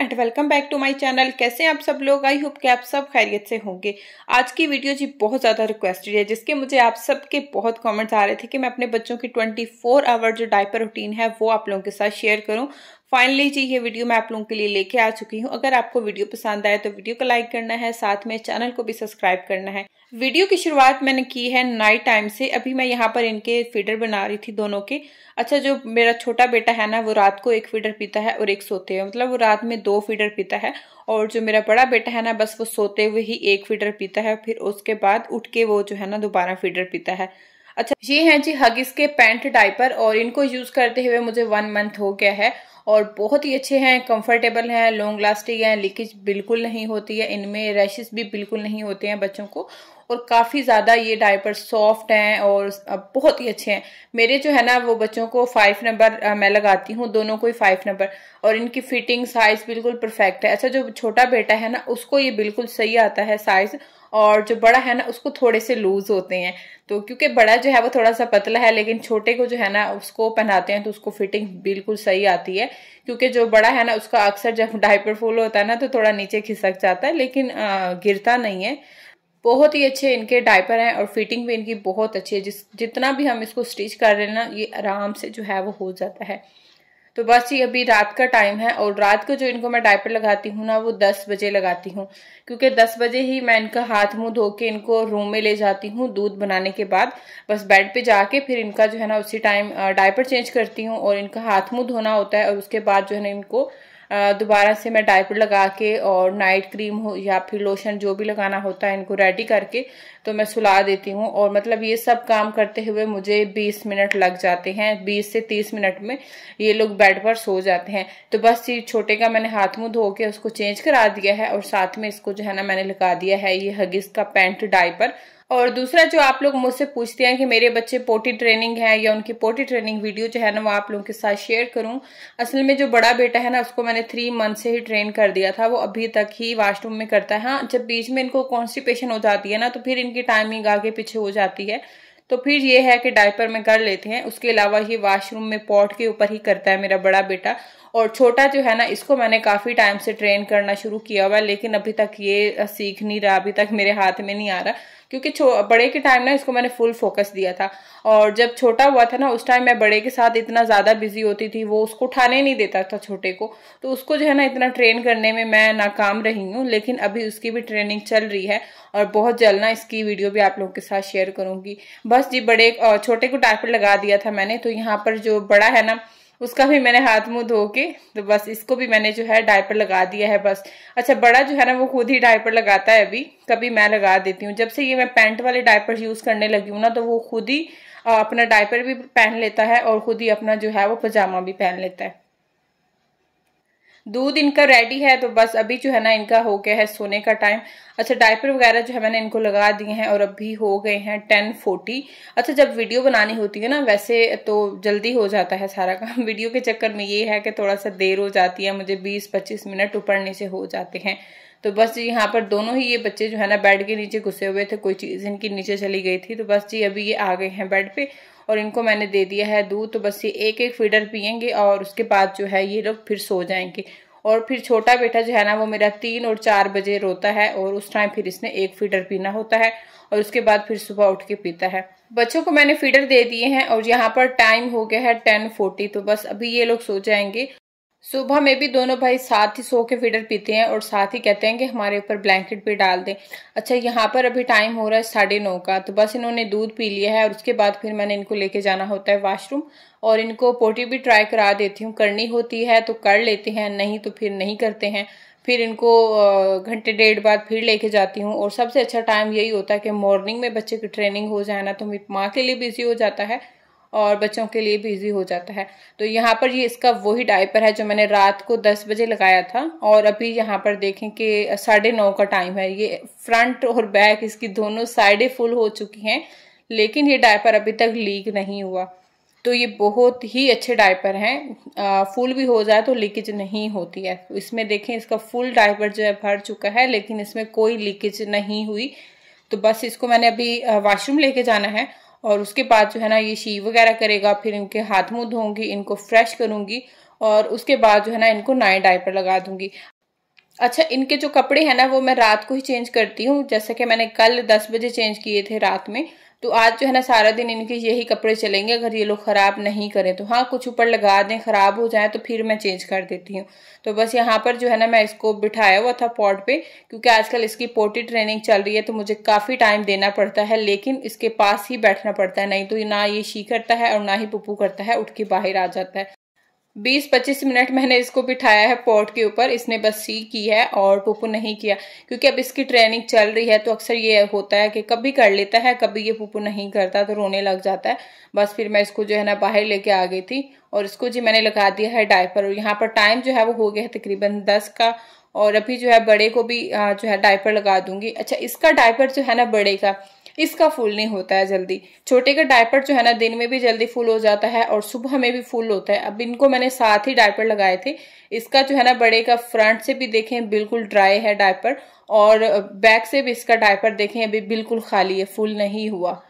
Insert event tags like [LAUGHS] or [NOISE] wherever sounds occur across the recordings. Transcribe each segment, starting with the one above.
and welcome back to my channel कैसे हैं आप सब लोग आई होप कि आप सब खैरियत से होंगे आज की वीडियो जी बहुत ज़्यादा रिक्वेस्टेड है जिसके मुझे आप सबके बहुत कमेंट्स आ रहे थे कि मैं अपने बच्चों की 24 आवर जो डायपर रूटीन है वो आप लोगों के साथ शेयर करूं फाइनली जी ये वीडियो मैं आप लोगों के लिए लेके आ चुकी हूँ अगर आपको वीडियो पसंद आए तो वीडियो को लाइक करना है साथ में चैनल को भी सब्सक्राइब करना है वीडियो की शुरुआत मैंने की है नाइट टाइम से अभी मैं यहाँ पर इनके फीडर बना रही थी दोनों के अच्छा जो मेरा छोटा बेटा है ना वो रात को एक फीडर पीता है और एक सोते हुए मतलब वो रात में दो फीडर पीता है और जो मेरा बड़ा बेटा है ना बस वो सोते हुए ही एक फीडर पीता है फिर उसके बाद उठ के वो जो है ना दोबारा फीडर पीता है अच्छा ये हैं जी हगिस के पैंट डाइपर और इनको यूज करते हुए मुझे वन मंथ हो गया है और बहुत ही अच्छे हैं कंफर्टेबल हैं लॉन्ग लास्टिंग हैं लीकेज बिल्कुल नहीं होती है इनमें रैशेस भी बिल्कुल नहीं होते हैं बच्चों को और काफ़ी ज़्यादा ये डायपर सॉफ्ट हैं और बहुत ही अच्छे हैं मेरे जो है ना वो बच्चों को फाइव नंबर मैं लगाती हूँ दोनों को ही फाइव नंबर और इनकी फिटिंग साइज़ बिल्कुल परफेक्ट है अच्छा जो छोटा बेटा है ना उसको ये बिल्कुल सही आता है साइज़ और जो बड़ा है ना उसको थोड़े से लूज होते हैं तो क्योंकि बड़ा जो है वो थोड़ा सा पतला है लेकिन छोटे को जो है ना उसको पहनाते हैं तो उसको फिटिंग बिल्कुल सही आती है क्योंकि जो बड़ा है ना उसका अक्सर जब डाइपर फुल होता है ना तो थोड़ा नीचे खिसक जाता है लेकिन आ, गिरता नहीं है बहुत ही अच्छे इनके डाइपर हैं और फिटिंग भी इनकी बहुत अच्छी है जिस जितना भी हम इसको स्टिच कर रहे हैं ना ये आराम से जो है वो हो जाता है तो बस ये अभी रात का टाइम है और रात को जो इनको मैं डायपर लगाती हूँ ना वो दस बजे लगाती हूँ क्योंकि दस बजे ही मैं इनका हाथ मुंह धो के इनको रूम में ले जाती हूँ दूध बनाने के बाद बस बेड पे जाके फिर इनका जो है ना उसी टाइम डायपर चेंज करती हूँ और इनका हाथ मुंह धोना होता है और उसके बाद जो है ना इनको दोबारा से मैं डायपर लगा के और नाइट क्रीम हो या फिर लोशन जो भी लगाना होता है इनको रेडी करके तो मैं सुला देती हूँ और मतलब ये सब काम करते हुए मुझे 20 मिनट लग जाते हैं 20 से 30 मिनट में ये लोग बेड पर सो जाते हैं तो बस ये छोटे का मैंने हाथ मुँह धो के उसको चेंज करा दिया है और साथ में इसको जो है ना मैंने लगा दिया है ये हगिस का पैंट डायपर और दूसरा जो आप लोग मुझसे पूछते हैं कि मेरे बच्चे पोटी ट्रेनिंग है या उनकी पोटी ट्रेनिंग वीडियो जो है ना वो आप लोगों के साथ शेयर करूं असल में जो बड़ा बेटा है ना उसको मैंने थ्री मंथ से ही ट्रेन कर दिया था वो अभी तक ही वाशरूम में करता है हाँ जब बीच में इनको कॉन्स्टिपेशन हो जाती है ना तो फिर इनकी टाइमिंग आगे पीछे हो जाती है तो फिर ये है कि डायपर में कर लेते हैं उसके अलावा ये वाशरूम में पॉट के ऊपर ही करता है मेरा बड़ा बेटा और छोटा जो है ना इसको मैंने काफ़ी टाइम से ट्रेन करना शुरू किया हुआ है लेकिन अभी तक ये सीख नहीं रहा अभी तक मेरे हाथ में नहीं आ रहा क्योंकि बड़े के टाइम ना इसको मैंने फुल फोकस दिया था और जब छोटा हुआ था ना उस टाइम मैं बड़े के साथ इतना ज़्यादा बिजी होती थी वो उसको उठाने नहीं देता था छोटे को तो उसको जो है ना इतना ट्रेन करने में मैं नाकाम रही हूँ लेकिन अभी उसकी भी ट्रेनिंग चल रही है और बहुत जल्द ना इसकी वीडियो भी आप लोगों के साथ शेयर करूँगी बस जी बड़े छोटे को डायपर लगा दिया था मैंने तो यहाँ पर जो बड़ा है ना उसका भी मैंने हाथ मुंह धो के तो बस इसको भी मैंने जो है डायपर लगा दिया है बस अच्छा बड़ा जो है ना वो खुद ही डायपर लगाता है अभी कभी मैं लगा देती हूँ जब से ये मैं पैंट वाले डायपर यूज़ करने लगी हूँ ना तो वो खुद ही अपना डायपर भी पहन लेता है और खुद ही अपना जो है वो पजामा भी पहन लेता है दूध इनका रेडी है तो बस अभी जो है ना इनका हो गया है सोने का टाइम अच्छा डायपर वगैरह जो है मैंने इनको लगा दिए हैं और अभी हो गए हैं टेन फोर्टी अच्छा जब वीडियो बनानी होती है ना वैसे तो जल्दी हो जाता है सारा काम वीडियो [LAUGHS] के चक्कर में ये है कि थोड़ा सा देर हो जाती है मुझे बीस पच्चीस मिनट उपड़ने से हो जाते हैं तो बस जी यहाँ पर दोनों ही ये बच्चे जो है ना बेड के नीचे घुसे हुए थे कोई चीज़ इनकी नीचे चली गई थी तो बस जी अभी ये आ गए हैं बेड पे और इनको मैंने दे दिया है दूध तो बस ये एक एक फीडर पियेंगे और उसके बाद जो है ये लोग फिर सो जाएंगे और फिर छोटा बेटा जो है ना वो मेरा तीन और चार बजे रोता है और उस टाइम फिर इसने एक फीडर पीना होता है और उसके बाद फिर सुबह उठ के पीता है बच्चों को मैंने फीडर दे दिए हैं और यहाँ पर टाइम हो गया है टेन फोर्टी तो बस अभी ये लोग सो जाएंगे सुबह में भी दोनों भाई साथ ही सो के फीडर पीते हैं और साथ ही कहते हैं कि हमारे ऊपर ब्लैंकेट भी डाल दें अच्छा यहाँ पर अभी टाइम हो रहा है साढ़े नौ का तो बस इन्होंने दूध पी लिया है और उसके बाद फिर मैंने इनको लेके जाना होता है वॉशरूम और इनको पोटी भी ट्राई करा देती हूँ करनी होती है तो कर लेते हैं नहीं तो फिर नहीं करते हैं फिर इनको घंटे डेढ़ बाद फिर लेके जाती हूँ और सबसे अच्छा टाइम यही होता है कि मॉर्निंग में बच्चे की ट्रेनिंग हो जाए ना तो माँ के लिए बिजी हो जाता है और बच्चों के लिए भी ईजी हो जाता है तो यहाँ पर ये इसका वही डाइपर है जो मैंने रात को दस बजे लगाया था और अभी यहाँ पर देखें कि साढ़े नौ का टाइम है ये फ्रंट और बैक इसकी दोनों साइडें फुल हो चुकी हैं लेकिन ये डायपर अभी तक लीक नहीं हुआ तो ये बहुत ही अच्छे डायपर हैं फुल भी हो जाए तो लीकेज नहीं होती है इसमें देखें इसका फुल डायपर जो है भर चुका है लेकिन इसमें कोई लीकेज नहीं हुई तो बस इसको मैंने अभी वाशरूम लेके जाना है और उसके बाद जो है ना ये शी वगैरह करेगा फिर इनके हाथ मुँह धोऊंगी इनको फ्रेश करूँगी और उसके बाद जो है ना इनको नए डायपर लगा दूंगी अच्छा इनके जो कपड़े हैं ना वो मैं रात को ही चेंज करती हूँ जैसे कि मैंने कल दस बजे चेंज किए थे रात में तो आज जो है ना सारा दिन इनके यही कपड़े चलेंगे अगर ये लोग ख़राब नहीं करें तो हाँ कुछ ऊपर लगा दें ख़राब हो जाए तो फिर मैं चेंज कर देती हूँ तो बस यहाँ पर जो है ना मैं इसको बिठाया हुआ था पॉट पे क्योंकि आजकल इसकी पोटी ट्रेनिंग चल रही है तो मुझे काफ़ी टाइम देना पड़ता है लेकिन इसके पास ही बैठना पड़ता है नहीं तो ना ये शी करता है और ना ही पुप्पू करता है उठ के बाहर आ जाता है 20-25 मिनट मैंने इसको बिठाया है पॉट के ऊपर इसने बस सी की है और पुपू नहीं किया क्योंकि अब इसकी ट्रेनिंग चल रही है तो अक्सर ये होता है कि कभी कर लेता है कभी ये पुपू नहीं करता तो रोने लग जाता है बस फिर मैं इसको जो है ना बाहर लेके आ गई थी और इसको जी मैंने लगा दिया है डायपर और यहाँ पर टाइम जो है वो हो गया है तकरीबन दस का और अभी जो है बड़े को भी जो है डायपर लगा दूंगी अच्छा इसका डायपर जो है ना बड़े का इसका फूल नहीं होता है जल्दी छोटे का डायपर जो है ना दिन में भी जल्दी फूल हो जाता है और सुबह में भी फूल होता है अब इनको मैंने साथ ही डायपर लगाए थे इसका जो है ना बड़े का फ्रंट से भी देखें बिल्कुल ड्राई है डायपर और बैक से भी इसका डायपर देखें अभी बिल्कुल खाली है फूल नहीं हुआ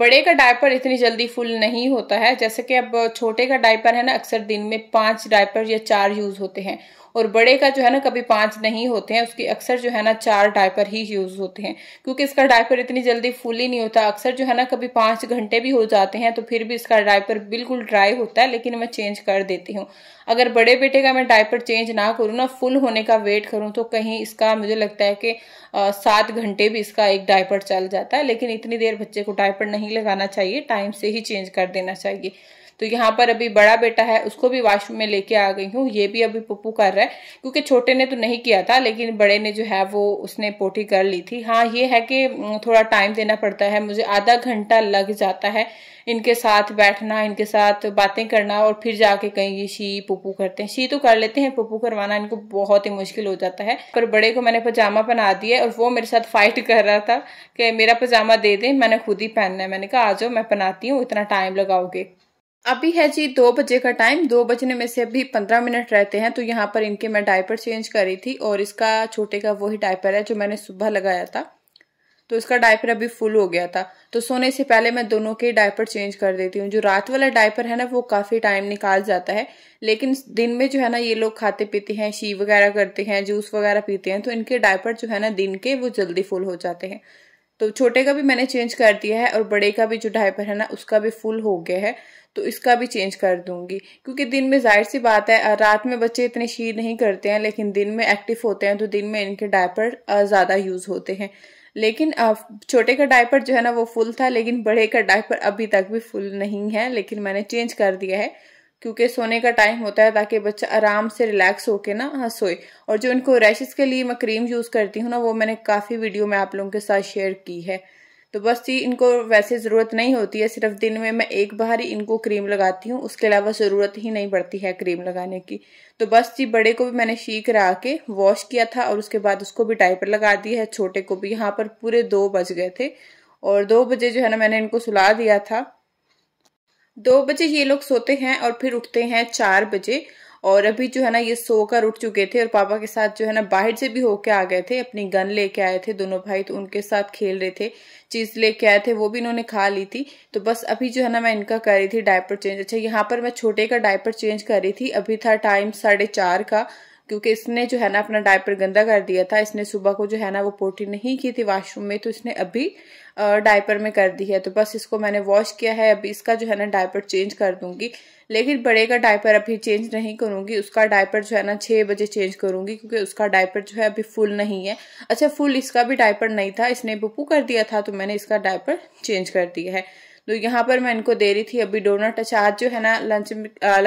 बड़े का डायपर इतनी जल्दी फुल नहीं होता है जैसे कि अब छोटे का डायपर है ना अक्सर दिन में पांच डायपर या चार यूज होते हैं और बड़े का जो है ना कभी पांच नहीं होते हैं उसके अक्सर जो है ना चार डायपर ही यूज होते हैं क्योंकि इसका डायपर इतनी जल्दी फुल ही नहीं होता अक्सर जो है ना कभी पांच घंटे भी हो जाते हैं तो फिर भी इसका डायपर बिल्कुल ड्राई होता है लेकिन मैं चेंज कर देती हूँ अगर बड़े बेटे का मैं डायपर चेंज ना करूँ ना फुल होने का वेट करूँ तो कहीं इसका मुझे लगता है कि सात घंटे भी इसका एक डायपर चल जाता है लेकिन इतनी देर बच्चे को डायपर नहीं लगाना चाहिए टाइम से ही चेंज कर देना चाहिए तो यहाँ पर अभी बड़ा बेटा है उसको भी वॉशरूम में लेके आ गई हूँ ये भी अभी पप्पू कर रहा है क्योंकि छोटे ने तो नहीं किया था लेकिन बड़े ने जो है वो उसने पोटी कर ली थी हाँ ये है कि थोड़ा टाइम देना पड़ता है मुझे आधा घंटा लग जाता है इनके साथ बैठना इनके साथ बातें करना और फिर जाके कहीं ये शी पप्पू करते हैं शी तो कर लेते हैं पप्पू करवाना इनको बहुत ही मुश्किल हो जाता है पर बड़े को मैंने पजामा पहना दिया और वो मेरे साथ फाइट [LAUGHS] कर रहा था कि मेरा पजामा दे दें मैंने खुद ही पहनना है मैंने कहा आ जाओ मैं पहनाती हूँ इतना टाइम लगाओगे अभी है जी दो बजे का टाइम दो बजने में से अभी पंद्रह मिनट रहते हैं तो यहाँ पर इनके मैं डायपर चेंज कर रही थी और इसका छोटे का वही डायपर है जो मैंने सुबह लगाया था तो इसका डायपर अभी फुल हो गया था तो सोने से पहले मैं दोनों के डायपर चेंज कर देती हूँ जो रात वाला डायपर है ना वो काफ़ी टाइम निकाल जाता है लेकिन दिन में जो है ना ये लोग खाते पीते हैं शी वगैरह करते हैं जूस वगैरह पीते हैं तो इनके डायपर जो है ना दिन के वो जल्दी फुल हो जाते हैं तो छोटे का भी मैंने चेंज कर दिया है और बड़े का भी जो डायपर है ना उसका भी फुल हो गया है तो इसका भी चेंज कर दूंगी क्योंकि दिन में जाहिर सी बात है रात में बच्चे इतने शीर नहीं करते हैं लेकिन दिन में एक्टिव होते हैं तो दिन में इनके डायपर ज़्यादा यूज़ होते हैं लेकिन छोटे का डायपर जो है ना वो फुल था लेकिन बड़े का डायपर अभी तक भी फुल नहीं है लेकिन मैंने चेंज कर दिया है क्योंकि सोने का टाइम होता है ताकि बच्चा आराम से रिलैक्स होके ना हाँ, सोए और जो इनको रैशेस के लिए मैं क्रीम यूज़ करती हूँ ना वो मैंने काफ़ी वीडियो में आप लोगों के साथ शेयर की है तो बस जी इनको वैसे ज़रूरत नहीं होती है सिर्फ दिन में मैं एक बार ही इनको क्रीम लगाती हूँ उसके अलावा ज़रूरत ही नहीं पड़ती है क्रीम लगाने की तो बस जी बड़े को भी मैंने शी करा के वॉश किया था और उसके बाद उसको भी डाइपर लगा दिया है छोटे को भी यहाँ पर पूरे दो बज गए थे और दो बजे जो है ना मैंने इनको सुला दिया था दो बजे ये लोग सोते हैं और फिर उठते हैं चार बजे और अभी जो है ना ये सोकर उठ चुके थे और पापा के साथ जो है ना बाहर से भी होके आ गए थे अपनी गन लेके आए थे दोनों भाई तो उनके साथ खेल रहे थे चीज लेके आए थे वो भी इन्होंने खा ली थी तो बस अभी जो है ना मैं इनका कर रही थी डायपर चेंज अच्छा यहाँ पर मैं छोटे का डायपर चेंज कर रही थी अभी था टाइम साढ़े चार का क्योंकि इसने जो है ना अपना डायपर गंदा कर दिया था इसने सुबह को जो है ना वो पोटी नहीं की थी वॉशरूम में तो इसने अभी डायपर में कर दी है तो बस इसको मैंने वॉश किया है अभी इसका जो है ना डायपर चेंज कर दूंगी लेकिन बड़े का डायपर अभी चेंज नहीं करूंगी उसका डायपर जो है ना छः बजे चेंज करूंगी क्योंकि उसका डायपर जो है अभी फुल नहीं है अच्छा फुल इसका भी डायपर नहीं था इसने बुपू कर दिया था तो मैंने इसका डायपर चेंज कर दिया है तो यहाँ पर मैं इनको दे रही थी अभी डोनट अच्छा आज जो है ना लंच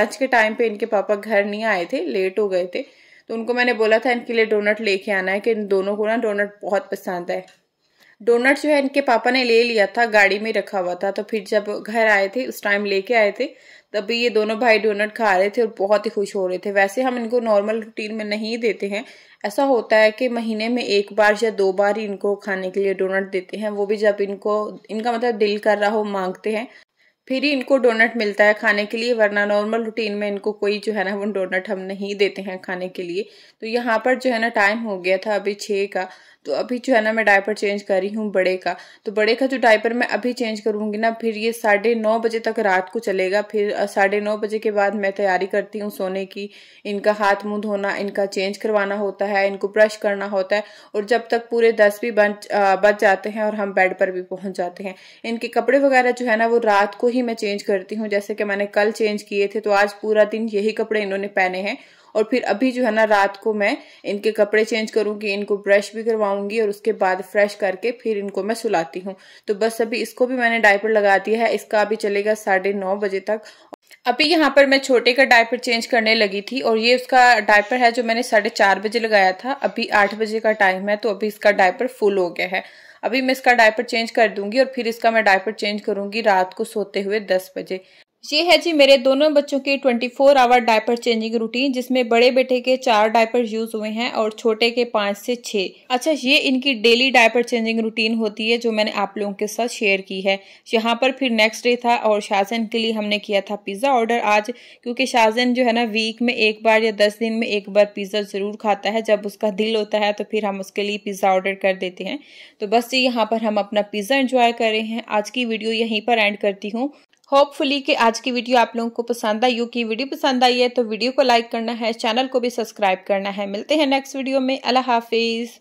लंच के टाइम पे इनके पापा घर नहीं आए थे लेट हो गए थे तो उनको मैंने बोला था इनके लिए डोनट लेके आना है कि इन दोनों को ना डोनट बहुत पसंद है डोनट जो है इनके पापा ने ले लिया था गाड़ी में रखा हुआ था तो फिर जब घर आए थे उस टाइम लेके आए थे तभी ये दोनों भाई डोनट खा रहे थे और बहुत ही खुश हो रहे थे वैसे हम इनको नॉर्मल रूटीन में नहीं देते हैं ऐसा होता है कि महीने में एक बार या दो बार ही इनको खाने के लिए डोनट देते हैं वो भी जब इनको इनका मतलब दिल कर रहा हो मांगते हैं फिर ही इनको डोनट मिलता है खाने के लिए वरना नॉर्मल रूटीन में इनको कोई जो है ना वो डोनट हम नहीं देते हैं खाने के लिए तो यहाँ पर जो है ना टाइम हो गया था अभी छः का तो अभी जो है ना मैं डायपर चेंज कर रही हूँ बड़े का तो बड़े का जो डायपर मैं अभी चेंज करूँगी ना फिर ये साढ़े नौ बजे तक रात को चलेगा फिर साढ़े नौ बजे के बाद मैं तैयारी करती हूँ सोने की इनका हाथ मुंह धोना इनका चेंज करवाना होता है इनको ब्रश करना होता है और जब तक पूरे दस भी बच बच जाते हैं और हम बेड पर भी पहुंच जाते हैं इनके कपड़े वगैरह जो है ना वो रात को ही मैं चेंज करती हूँ जैसे कि मैंने कल चेंज किए थे तो आज पूरा दिन यही कपड़े इन्होंने पहने हैं और फिर अभी जो है ना रात को मैं इनके कपड़े चेंज करूंगी इनको ब्रश भी करवाऊंगी और उसके बाद फ्रेश करके फिर इनको मैं सुलाती हूँ तो बस अभी इसको भी मैंने डायपर लगा दिया है इसका अभी चलेगा साढ़े नौ बजे तक अभी यहाँ पर मैं छोटे का डायपर चेंज करने लगी थी और ये उसका डायपर है जो मैंने साढ़े चार बजे लगाया था अभी आठ बजे का टाइम है तो अभी इसका डायपर फुल हो गया है अभी मैं इसका डायपर चेंज कर दूंगी और फिर इसका मैं डायपर चेंज करूंगी रात को सोते हुए दस बजे ये है जी मेरे दोनों बच्चों की 24 आवर डायपर चेंजिंग रूटीन जिसमें बड़े बेटे के चार डायपर यूज हुए हैं और छोटे के पांच से छह अच्छा ये इनकी डेली डायपर चेंजिंग रूटीन होती है जो मैंने आप लोगों के साथ शेयर की है यहाँ पर फिर नेक्स्ट डे था और शाहजन के लिए हमने किया था पिज़्ज़ा ऑर्डर आज क्योंकि शाहजन जो है ना वीक में एक बार या दस दिन में एक बार पिज़्ज़ा ज़रूर खाता है जब उसका दिल होता है तो फिर हम उसके लिए पिज़्ज़ा ऑर्डर कर देते हैं तो बस जी यहाँ पर हम अपना पिज़्ज़ा इंजॉय कर रहे हैं आज की वीडियो यहीं पर एंड करती हूँ होपफुली कि आज की वीडियो आप लोगों को पसंद आई होगी वीडियो पसंद आई है तो वीडियो को लाइक करना है चैनल को भी सब्सक्राइब करना है मिलते हैं नेक्स्ट वीडियो में अल्लाह हाफिज़